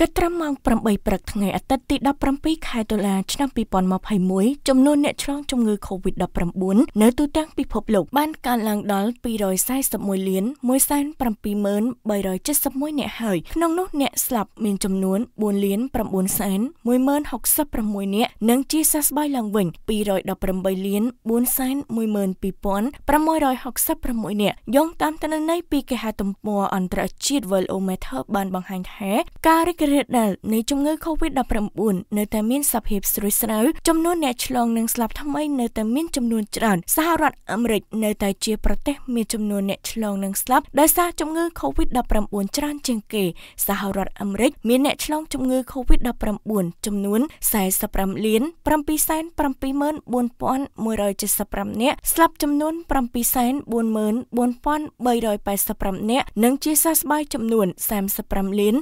កត្រឹមម៉ោង8ព្រឹកថ្ងៃអាទិត្យទី17ខែតុលាឆ្នាំ2021ចំនួនអ្នកឆ្លងជំងឺ Covid-19 នៅទូទាំងពិភពលោកបានកើនឡើងដល់241លាន1,773,371អ្នកហើយក្នុងនោះអ្នកស្លាប់មានចំនួន4លាន9សែន1,066អ្នកនិងជាសះស្បើយឡើងវិញ218លាន4សែន12666អ្នកយោងតាមទិន្នន័យពីគេហទំព័រអន្តរជាតិ Worldometer បានបង្ហាញថាការរីករីលដាលនៃជំងឺ Covid-19 នៅតែមានសភាពស្រួយស្រាវចំនួនអ្នកឆ្លងនិងស្លាប់ថ្មីនៅតែមានចំនួនច្រើនសហរដ្ឋអាមេរិកនៅតែជាប្រទេសមានចំនួនអ្នកឆ្លងនិងស្លាប់ដោយសារជំងឺ Covid-19 ច្រើនជាងគេសហរដ្ឋអាមេរិកមានអ្នកឆ្លងជំងឺ Covid-19 ចំនួន45លាន774,175នាក់ស្លាប់ចំនួន744,385នាក់និងជាសះស្បើយចំនួន35លាន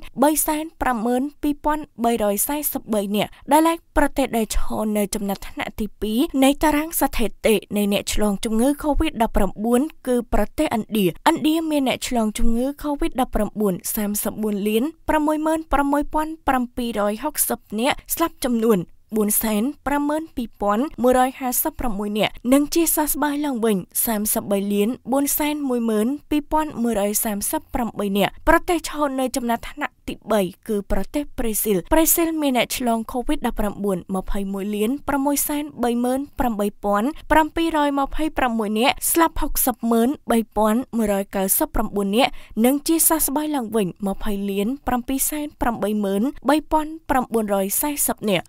3 55343នាក់ដែលឡែកប្រទេសដែលឈរនៅចំណាត់ថ្នាក់ទី2នៃតារាងស្ថិតិនៃអ្នកឆ្លងជំងឺ Covid-19 គឺប្រទេសឥណ្ឌាឥណ្ឌាមានអ្នកឆ្លងជំងឺ Covid-19 34លាន66760នាក់ស្លាប់ចំនួន452,156នាក់និងជាសះស្បើយឡើងវិញ33លាន412,138នាក់ប្រទេសឈរនៅចំណាត់ថ្នាក់ទី3គឺប្រទេសប្រេស៊ីលប្រេស៊ីលមានអ្នកឆ្លង COVID-19 21លាន638,726នាក់ស្លាប់603,199នាក់និងជាសះស្បើយឡើងវិញ20លាន783,940នាក់